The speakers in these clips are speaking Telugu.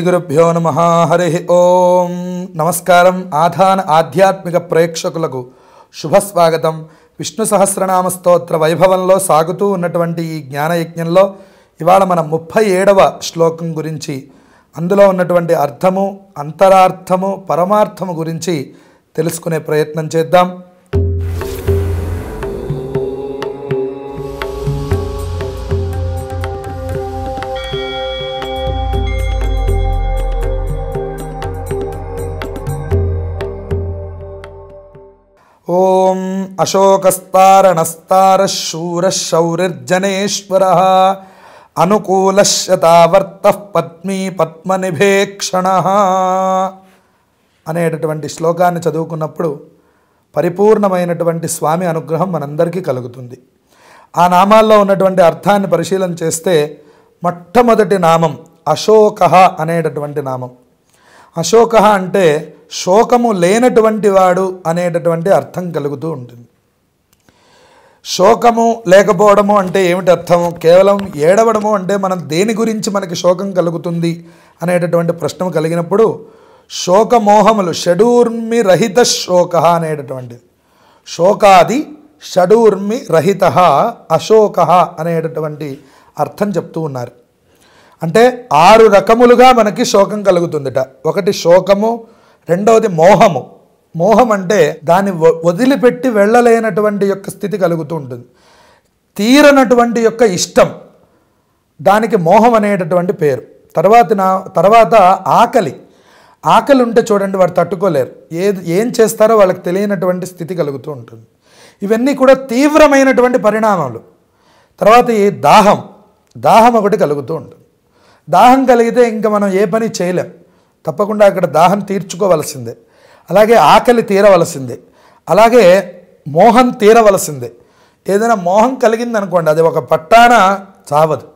శ్రీగురుభ్యో నమ హరి ఓం నమస్కారం ఆధాన ఆధ్యాత్మిక ప్రేక్షకులకు శుభస్వాగతం విష్ణు సహస్రనామ స్తోత్ర వైభవంలో సాగుతూ ఉన్నటువంటి ఈ జ్ఞానయజ్ఞంలో ఇవాళ మనం ముప్పై ఏడవ శ్లోకం గురించి అందులో ఉన్నటువంటి అర్థము అంతరార్థము పరమార్థము గురించి తెలుసుకునే ప్రయత్నం చేద్దాం ఓం అశోకస్తారణస్తారశూరశౌరిర్జనేశ్వర అనుకూలశతావర్త పద్మీ పద్మనిభేక్షణ అనేటటువంటి శ్లోకాన్ని చదువుకున్నప్పుడు పరిపూర్ణమైనటువంటి స్వామి అనుగ్రహం మనందరికీ కలుగుతుంది ఆ నామాల్లో ఉన్నటువంటి అర్థాన్ని పరిశీలన చేస్తే మొట్టమొదటి నామం అశోక అనేటటువంటి నామం అశోక అంటే శోకము లేనటువంటి వాడు అనేటటువంటి అర్థం కలుగుతూ ఉంటుంది శోకము లేకపోవడము అంటే ఏమిటి అర్థం కేవలం ఏడవడము అంటే మనం దేని గురించి మనకి శోకం కలుగుతుంది అనేటటువంటి ప్రశ్న కలిగినప్పుడు శోకమోహములు షడూర్మి రహిత శోక అనేటటువంటి శోకాది షడూర్మి రహిత అశోక అనేటటువంటి అర్థం చెప్తూ ఉన్నారు అంటే ఆరు రకములుగా మనకి శోకం కలుగుతుందిట ఒకటి శోకము రెండవది మోహము మోహం అంటే దాన్ని వదిలిపెట్టి వెళ్ళలేనటువంటి యొక్క స్థితి కలుగుతూ ఉంటుంది తీరనటువంటి యొక్క ఇష్టం దానికి మోహం అనేటటువంటి పేరు తర్వాత నా తర్వాత ఆకలి ఆకలి ఉంటే చూడండి వారు తట్టుకోలేరు ఏది ఏం చేస్తారో వాళ్ళకి తెలియనటువంటి స్థితి కలుగుతూ ఉంటుంది ఇవన్నీ కూడా తీవ్రమైనటువంటి పరిణామాలు తర్వాత ఈ దాహం దాహం ఒకటి కలుగుతూ ఉంటుంది దాహం కలిగితే ఇంకా మనం ఏ పని చేయలేం తప్పకుండా అక్కడ దాహం తీర్చుకోవలసిందే అలాగే ఆకలి తీరవలసిందే అలాగే మోహం తీరవలసిందే ఏదైనా మోహం కలిగిందనుకోండి అది ఒక పట్టాన చావదు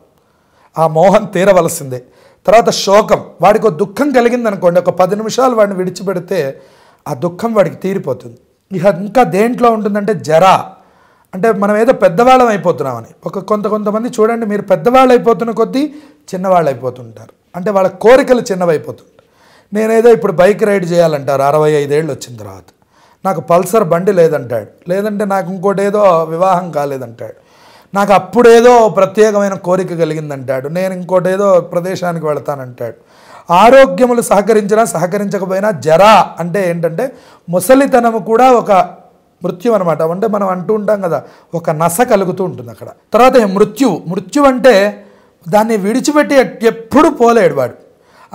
ఆ మోహం తీరవలసిందే తర్వాత శోకం వాడికి ఒక దుఃఖం కలిగింది అనుకోండి ఒక పది నిమిషాలు వాడిని విడిచిపెడితే ఆ దుఃఖం వాడికి తీరిపోతుంది ఇక ఇంకా దేంట్లో ఉంటుందంటే జరా అంటే మనం ఏదో పెద్దవాళ్ళం అయిపోతున్నామని ఒక కొంత కొంతమంది చూడండి మీరు పెద్దవాళ్ళు అయిపోతున్న కొద్దీ చిన్నవాళ్ళు అయిపోతుంటారు అంటే వాళ్ళ కోరికలు చిన్నవైపోతుంది నేనేదో ఇప్పుడు బైక్ రైడ్ చేయాలంటారు అరవై ఐదేళ్ళు వచ్చిన తర్వాత నాకు పల్సర్ బండి లేదంటాడు లేదంటే నాకు ఇంకోటి ఏదో వివాహం కాలేదంటాడు నాకు అప్పుడేదో ప్రత్యేకమైన కోరిక కలిగిందంటాడు నేను ఇంకోటి ఏదో ప్రదేశానికి వెళతానంటాడు ఆరోగ్యములు సహకరించినా సహకరించకపోయినా జరా అంటే ఏంటంటే ముసలితనము కూడా ఒక మృత్యు అనమాట అంటే మనం అంటూ ఉంటాం కదా ఒక నస కలుగుతూ ఉంటుంది అక్కడ తర్వాత మృత్యువు మృత్యు అంటే దాన్ని విడిచిపెట్టి ఎప్పుడు పోలేడు వాడు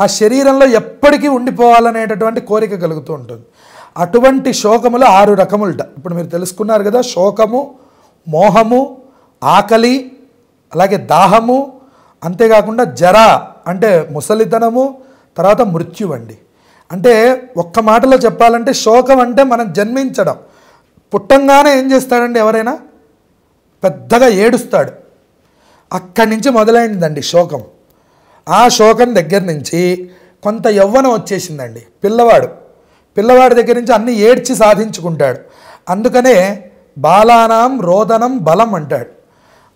ఆ శరీరంలో ఎప్పటికీ ఉండిపోవాలనేటటువంటి కోరిక కలుగుతూ ఉంటుంది అటువంటి శోకములు ఆరు రకములట ఇప్పుడు మీరు తెలుసుకున్నారు కదా శోకము మోహము ఆకలి అలాగే దాహము అంతేకాకుండా జర అంటే ముసలితనము తర్వాత మృత్యు అండి అంటే ఒక్క మాటలో చెప్పాలంటే శోకం అంటే మనం జన్మించడం పుట్టంగానే ఏం చేస్తాడండి ఎవరైనా పెద్దగా ఏడుస్తాడు అక్కడి నుంచి మొదలైందండి శోకం ఆ శోకం దగ్గర నుంచి కొంత యవ్వనం వచ్చేసిందండి పిల్లవాడు పిల్లవాడి దగ్గర నుంచి అన్ని ఏడ్చి సాధించుకుంటాడు అందుకనే బాలానాం రోదనం బలం అంటాడు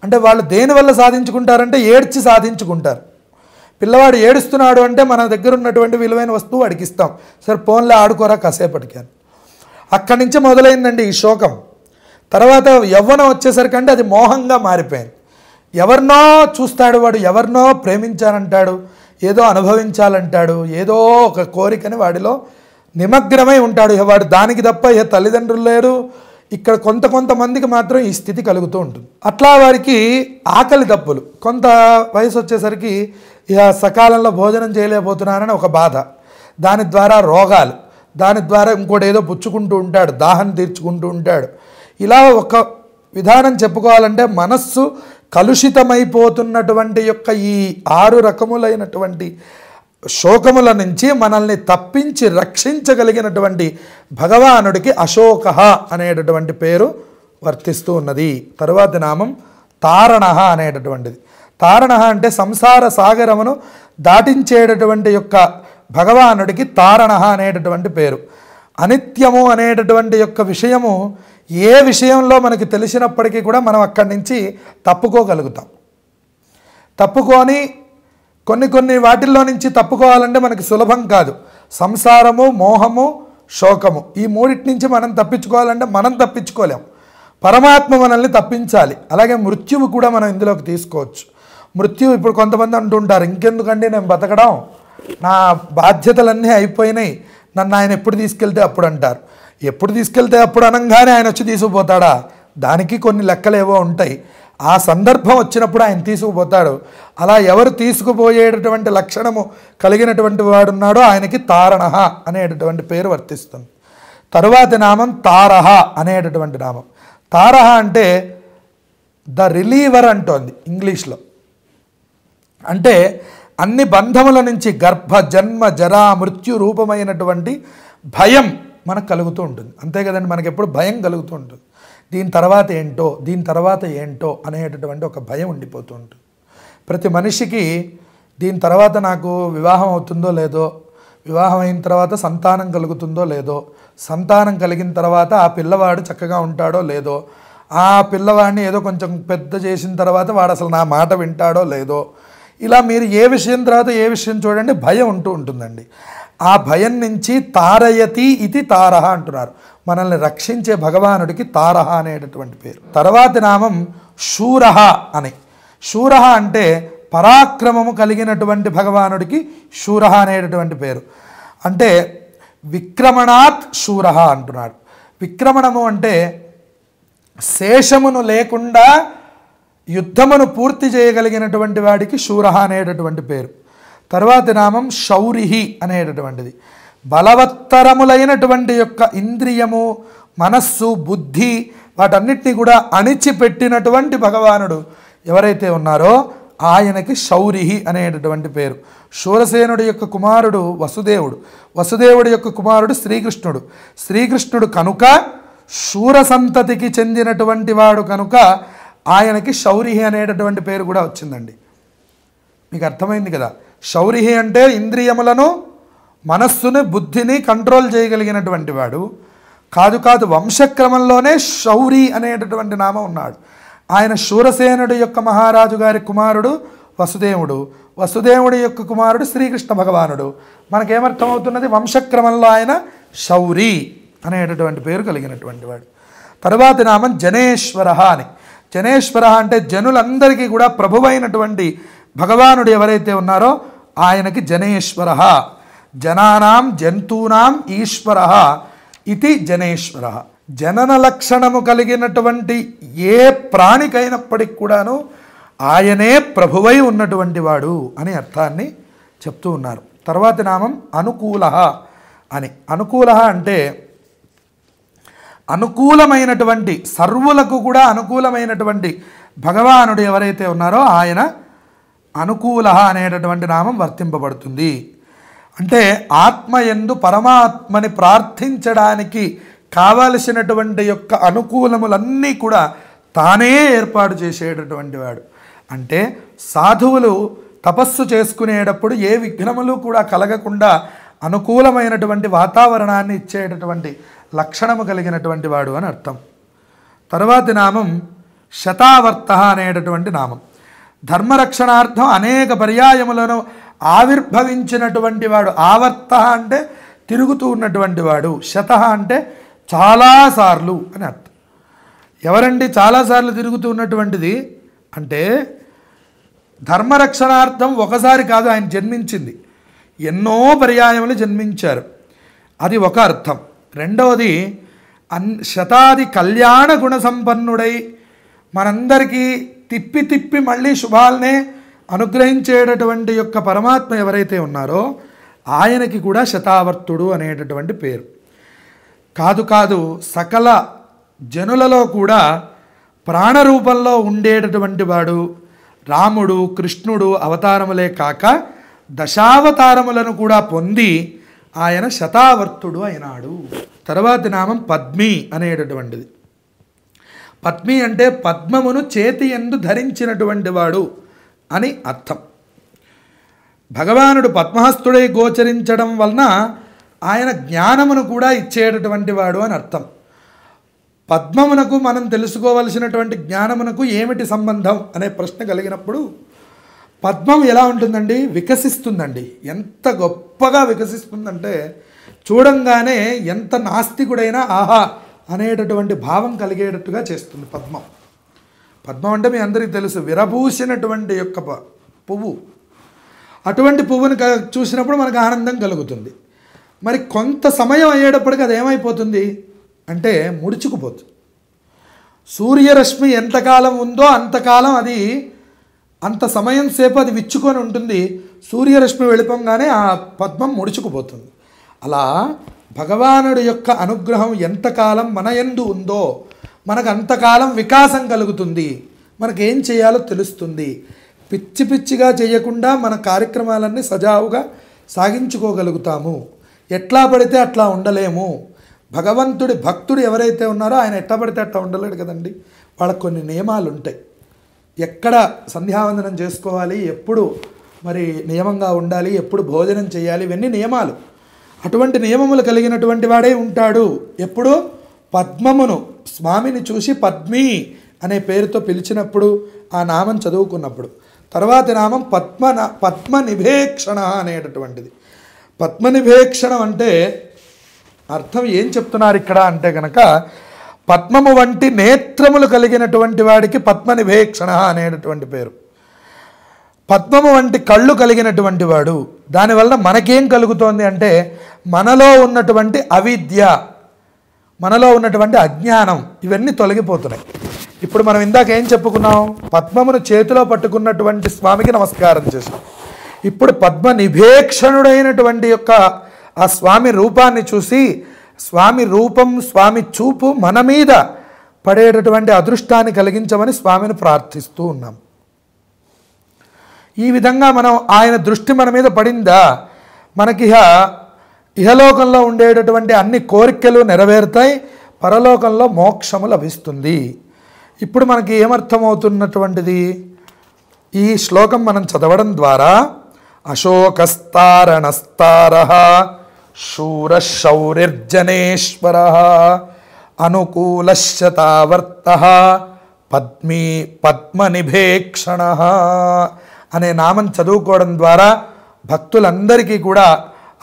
అంటే వాళ్ళు దేనివల్ల సాధించుకుంటారంటే ఏడ్చి సాధించుకుంటారు పిల్లవాడు ఏడుస్తున్నాడు అంటే మన దగ్గర ఉన్నటువంటి విలువైన వస్తువు అడిగిస్తాం సరే ఫోన్లో ఆడుకోరా కాసేపటికి అని అక్కడి నుంచి మొదలైందండి ఈ శోకం తర్వాత యవ్వనం వచ్చేసరికి అంటే అది మోహంగా మారిపోయింది ఎవరినో చూస్తాడు వాడు ఎవరినో ప్రేమించానంటాడు ఏదో అనుభవించాలంటాడు ఏదో ఒక కోరికని వాడిలో నిమగ్నమై ఉంటాడు వాడు దానికి తప్ప ఏ తల్లిదండ్రులు లేరు ఇక్కడ కొంత కొంతమందికి మాత్రం ఈ స్థితి కలుగుతూ ఉంటుంది అట్లా వారికి ఆకలి తప్పులు కొంత వయసు వచ్చేసరికి ఇక సకాలంలో భోజనం చేయలేకపోతున్నానని ఒక బాధ దాని ద్వారా రోగాలు దాని ద్వారా ఇంకోటి ఏదో పుచ్చుకుంటూ ఉంటాడు దాహం తీర్చుకుంటూ ఉంటాడు ఇలా ఒక విధానం చెప్పుకోవాలంటే మనస్సు కలుషితమైపోతున్నటువంటి యొక్క ఈ ఆరు రకములైనటువంటి శోకముల నుంచి మనల్ని తప్పించి రక్షించగలిగినటువంటి భగవానుడికి అశోక అనేటటువంటి పేరు వర్తిస్తూ ఉన్నది తరువాతి నామం తారణ అనేటటువంటిది తారణ అంటే సంసార సాగరమును దాటించేటటువంటి యొక్క భగవానుడికి తారణ అనేటటువంటి పేరు అనిత్యము అనేటటువంటి యొక్క విషయము ఏ విషయంలో మనకు తెలిసినప్పటికీ కూడా మనం అక్కడి నుంచి తప్పుకోగలుగుతాం తప్పుకొని కొన్ని కొన్ని వాటిల్లో నుంచి తప్పుకోవాలంటే మనకి సులభం కాదు సంసారము మోహము శోకము ఈ మూడింటి నుంచి మనం తప్పించుకోవాలంటే మనం తప్పించుకోలేం పరమాత్మ మనల్ని తప్పించాలి అలాగే మృత్యువు కూడా మనం ఇందులోకి తీసుకోవచ్చు మృత్యు ఇప్పుడు కొంతమంది అంటుంటారు ఇంకెందుకండి నేను బతకడం నా బాధ్యతలన్నీ అయిపోయినాయి నన్ను ఆయన ఎప్పుడు తీసుకెళ్తే అప్పుడు అంటారు ఎప్పుడు తీసుకెళ్తే అప్పుడు అనంగానే ఆయన వచ్చి తీసుకుపోతాడా దానికి కొన్ని లెక్కలేవో ఉంటాయి ఆ సందర్భం వచ్చినప్పుడు ఆయన తీసుకుపోతాడు అలా ఎవరు తీసుకుపోయేటటువంటి లక్షణము కలిగినటువంటి వాడున్నాడో ఆయనకి తారణ అనేటటువంటి పేరు వర్తిస్తుంది తరువాతి నామం తారహ అనేటటువంటి నామం తారహ అంటే ద రిలీవర్ అంటోంది ఇంగ్లీష్లో అంటే అన్ని బంధముల నుంచి గర్భ జన్మ జరా మృత్యు రూపమైనటువంటి భయం మనకు కలుగుతూ ఉంటుంది అంతే కదండి మనకి ఎప్పుడు భయం కలుగుతూ ఉంటుంది దీని తర్వాత ఏంటో దీని తర్వాత ఏంటో అనేటటువంటి ఒక భయం ఉండిపోతూ ఉంటుంది ప్రతి మనిషికి దీని తర్వాత నాకు వివాహం అవుతుందో లేదో వివాహం అయిన తర్వాత సంతానం కలుగుతుందో లేదో సంతానం కలిగిన తర్వాత ఆ పిల్లవాడు చక్కగా ఉంటాడో లేదో ఆ పిల్లవాడిని ఏదో కొంచెం పెద్ద చేసిన తర్వాత వాడు అసలు నా మాట వింటాడో లేదో ఇలా మీరు ఏ విషయం తర్వాత ఏ విషయం చూడండి భయం ఉంటూ ఉంటుందండి ఆ భయం నుంచి తారయతి ఇది తారహ అంటున్నారు మనల్ని రక్షించే భగవానుడికి తారహ అనేటటువంటి పేరు తర్వాతి నామం శూరహ అని శూరహ అంటే పరాక్రమము కలిగినటువంటి భగవానుడికి శూరహ అనేటటువంటి పేరు అంటే విక్రమణాత్ శూరహ అంటున్నాడు విక్రమణము అంటే శేషమును లేకుండా యుద్ధమును పూర్తి చేయగలిగినటువంటి వాడికి శూరహ అనేటటువంటి పేరు తర్వాతి నామం శౌరిహి అనేటటువంటిది బలవత్తరములైనటువంటి యొక్క ఇంద్రియము మనస్సు బుద్ధి వాటన్నిటినీ కూడా అణిచిపెట్టినటువంటి భగవానుడు ఎవరైతే ఉన్నారో ఆయనకి శౌరిహి అనేటటువంటి పేరు శూరసేనుడి యొక్క కుమారుడు వసుదేవుడు వసుదేవుడి యొక్క కుమారుడు శ్రీకృష్ణుడు శ్రీకృష్ణుడు కనుక శూర సంతతికి చెందినటువంటి వాడు కనుక ఆయనకి శౌరిహి అనేటటువంటి పేరు కూడా వచ్చిందండి మీకు అర్థమైంది కదా శౌరిహి అంటే ఇంద్రియములను మనస్సును బుద్ధిని కంట్రోల్ చేయగలిగినటువంటి వాడు కాదు కాదు వంశక్రమంలోనే శౌరి అనేటటువంటి నామం ఉన్నాడు ఆయన శూరసేనుడి యొక్క మహారాజు గారి కుమారుడు వసుదేవుడు వసుదేవుడి యొక్క కుమారుడు శ్రీకృష్ణ భగవానుడు మనకేమర్థమవుతున్నది వంశక్రమంలో ఆయన శౌరి అనేటటువంటి పేరు కలిగినటువంటి వాడు తరువాతి నామం జనేశ్వర అని జనేశ్వర అంటే జనులందరికీ కూడా ప్రభువైనటువంటి భగవానుడు ఎవరైతే ఉన్నారో ఆయనకి జనేశ్వర జనానాం జంతువునాం ఈశ్వర ఇది జనేశ్వర జనన లక్షణము కలిగినటువంటి ఏ ప్రాణికైనప్పటికి కూడాను ఆయనే ప్రభువై ఉన్నటువంటి వాడు అని అర్థాన్ని చెప్తూ ఉన్నారు తర్వాతి నామం అనుకూల అని అనుకూల అంటే అనుకూలమైనటువంటి సర్వులకు కూడా అనుకూలమైనటువంటి భగవానుడు ఎవరైతే ఉన్నారో ఆయన అనుకూల అనేటటువంటి నామం వర్తింపబడుతుంది అంటే ఆత్మ ఎందు పరమాత్మని ప్రార్థించడానికి కావలసినటువంటి యొక్క అనుకూలములన్నీ కూడా తానే ఏర్పాటు చేసేటటువంటి వాడు అంటే సాధువులు తపస్సు చేసుకునేటప్పుడు ఏ విఘ్నములు కూడా కలగకుండా అనుకూలమైనటువంటి వాతావరణాన్ని ఇచ్చేటటువంటి లక్షణము కలిగినటువంటి వాడు అని అర్థం తరువాతి నామం శతావర్త అనేటటువంటి నామం ధర్మరక్షణార్థం అనేక పర్యాయములను ఆవిర్భవించినటువంటి వాడు ఆవర్త అంటే తిరుగుతూ ఉన్నటువంటి వాడు శత అంటే చాలాసార్లు అని అర్థం ఎవరండి చాలాసార్లు తిరుగుతూ ఉన్నటువంటిది అంటే ధర్మరక్షణార్థం ఒకసారి కాదు ఆయన జన్మించింది ఎన్నో పర్యాయములు జన్మించారు అది ఒక అర్థం రెండవది అన్ శతాది కళ్యాణ గుణ సంపన్నుడై మనందరికీ తిప్పి తిప్పి మళ్ళీ శుభాలనే అనుగ్రహించేటటువంటి యొక్క పరమాత్మ ఎవరైతే ఉన్నారో ఆయనకి కూడా శతావర్తుడు అనేటటువంటి పేరు కాదు కాదు సకల జనులలో కూడా ప్రాణరూపంలో ఉండేటటువంటి వాడు రాముడు కృష్ణుడు అవతారములే కాక దశావతారములను కూడా పొంది ఆయన శతావర్తుడు అయినాడు తర్వాతి నామం పద్మి అనేటటువంటిది పద్మి అంటే పద్మమును చేతి ఎందు ధరించినటువంటి వాడు అని అర్థం భగవానుడు పద్మహస్తుడై గోచరించడం వలన ఆయన జ్ఞానమును కూడా ఇచ్చేటటువంటి వాడు అని అర్థం పద్మమునకు మనం తెలుసుకోవలసినటువంటి జ్ఞానమునకు ఏమిటి సంబంధం అనే ప్రశ్న కలిగినప్పుడు పద్మం ఎలా ఉంటుందండి వికసిస్తుందండి ఎంత గొప్పగా వికసిస్తుందంటే చూడంగానే ఎంత నాస్తికుడైనా ఆహా అనేటటువంటి భావం కలిగేటట్టుగా చేస్తుంది పద్మం పద్మం అంటే మీ అందరికీ తెలుసు విరభూసినటువంటి యొక్క పువ్వు అటువంటి పువ్వును చూసినప్పుడు మనకు ఆనందం కలుగుతుంది మరి కొంత సమయం అయ్యేటప్పటికి అది ఏమైపోతుంది అంటే ముడుచుకుపోతుంది సూర్యరశ్మి ఎంతకాలం ఉందో అంతకాలం అది అంత సమయం సేపు అది విచ్చుకొని ఉంటుంది సూర్యరశ్మి వెళ్ళిపోగానే ఆ పద్మం ముడుచుకుపోతుంది అలా భగవానుడి యొక్క అనుగ్రహం ఎంతకాలం మన ఎందు ఉందో మనకు అంతకాలం వికాసం కలుగుతుంది మనకేం చేయాలో తెలుస్తుంది పిచ్చి పిచ్చిగా చేయకుండా మన కార్యక్రమాలన్నీ సజావుగా సాగించుకోగలుగుతాము ఎట్లా పడితే అట్లా ఉండలేము భగవంతుడి భక్తుడు ఎవరైతే ఉన్నారో ఆయన ఎట్లా పడితే అట్లా ఉండలేడు కదండి వాళ్ళకు కొన్ని నియమాలు ఉంటాయి ఎక్కడ సంధ్యావందనం చేసుకోవాలి ఎప్పుడు మరి నియమంగా ఉండాలి ఎప్పుడు భోజనం చేయాలి ఇవన్నీ నియమాలు అటువంటి నియమములు కలిగినటువంటి వాడే ఉంటాడు ఎప్పుడు పద్మమును స్వామిని చూసి పద్మి అనే పేరుతో పిలిచినప్పుడు ఆ నామం చదువుకున్నప్పుడు తర్వాతి నామం పద్మన పద్మ నిభేక్షణ అనేటటువంటిది పద్మ నిభేక్షణం అంటే అర్థం ఏం చెప్తున్నారు ఇక్కడ అంటే కనుక పద్మము వంటి నేత్రములు కలిగినటువంటి వాడికి పద్మ నిభేక్షణ అనేటటువంటి పేరు పద్మము వంటి కళ్ళు కలిగినటువంటి వాడు దానివల్ల మనకేం కలుగుతోంది అంటే మనలో ఉన్నటువంటి అవిద్య మనలో ఉన్నటువంటి అజ్ఞానం ఇవన్నీ తొలగిపోతున్నాయి ఇప్పుడు మనం ఇందాక ఏం చెప్పుకున్నాం పద్మమును చేతిలో పట్టుకున్నటువంటి స్వామికి నమస్కారం చేసాం ఇప్పుడు పద్మ నిభేక్షణుడైనటువంటి యొక్క ఆ స్వామి రూపాన్ని చూసి స్వామి రూపం స్వామి చూపు మన మీద పడేటటువంటి అదృష్టాన్ని కలిగించమని స్వామిని ప్రార్థిస్తూ ఉన్నాం ఈ విధంగా మనం ఆయన దృష్టి మన మీద పడిందా మనకి ఇహలోకంలో ఉండేటటువంటి అన్ని కోరికలు నెరవేరుతాయి పరలోకంలో మోక్షము లభిస్తుంది ఇప్పుడు మనకి ఏమర్థమవుతున్నటువంటిది ఈ శ్లోకం మనం చదవడం ద్వారా అశోకస్తారణస్తార శూరశౌర్యర్జనేశ్వర అనుకూలశతావర్త పద్మీ పద్మనిభేక్షణ అనే నామం చదువుకోవడం ద్వారా భక్తులందరికీ కూడా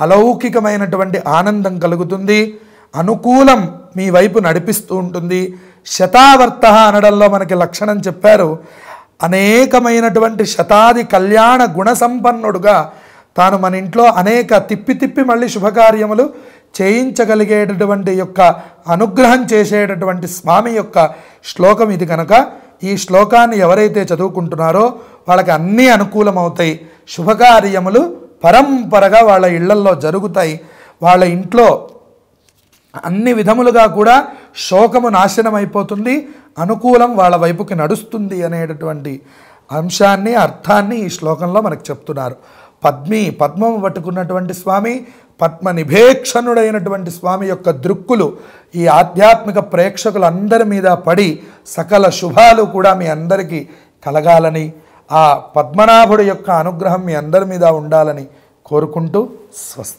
అలౌకికమైనటువంటి ఆనందం కలుగుతుంది అనుకూలం మీ వైపు నడిపిస్తూ ఉంటుంది శతావర్త అనడంలో మనకి లక్షణం చెప్పారు అనేకమైనటువంటి శతాది కళ్యాణ గుణసంపన్నుడుగా తాను మన ఇంట్లో అనేక తిప్పి తిప్పి మళ్ళీ శుభకార్యములు చేయించగలిగేటటువంటి యొక్క అనుగ్రహం చేసేటటువంటి స్వామి యొక్క శ్లోకం ఇది కనుక ఈ శ్లోకాన్ని ఎవరైతే చదువుకుంటున్నారో వాళ్ళకి అన్నీ అనుకూలమవుతాయి శుభకార్యములు పరంపరగా వాళ్ళ ఇళ్లల్లో జరుగుతాయి వాళ్ళ ఇంట్లో అన్ని విధములుగా కూడా శోకము నాశనం అయిపోతుంది అనుకూలం వాళ్ళ వైపుకి నడుస్తుంది అనేటటువంటి అంశాన్ని అర్థాన్ని ఈ శ్లోకంలో మనకు చెప్తున్నారు పద్మి పద్మము పట్టుకున్నటువంటి స్వామి పద్మ నిభేక్షణుడైనటువంటి స్వామి యొక్క దృక్కులు ఈ ఆధ్యాత్మిక ప్రేక్షకులందరి మీద పడి సకల శుభాలు కూడా మీ అందరికీ కలగాలని ఆ పద్మనాభుడి యొక్క అనుగ్రహం మీ అందరి మీద ఉండాలని కోరుకుంటూ స్వస్తి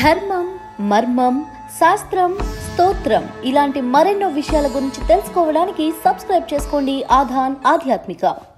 ధర్మం మర్మం శాస్త్రం స్తోత్రం ఇలాంటి మరెన్నో విషయాల గురించి తెలుసుకోవడానికి సబ్స్క్రైబ్ చేసుకోండి ఆధాన్ ఆధ్యాత్మిక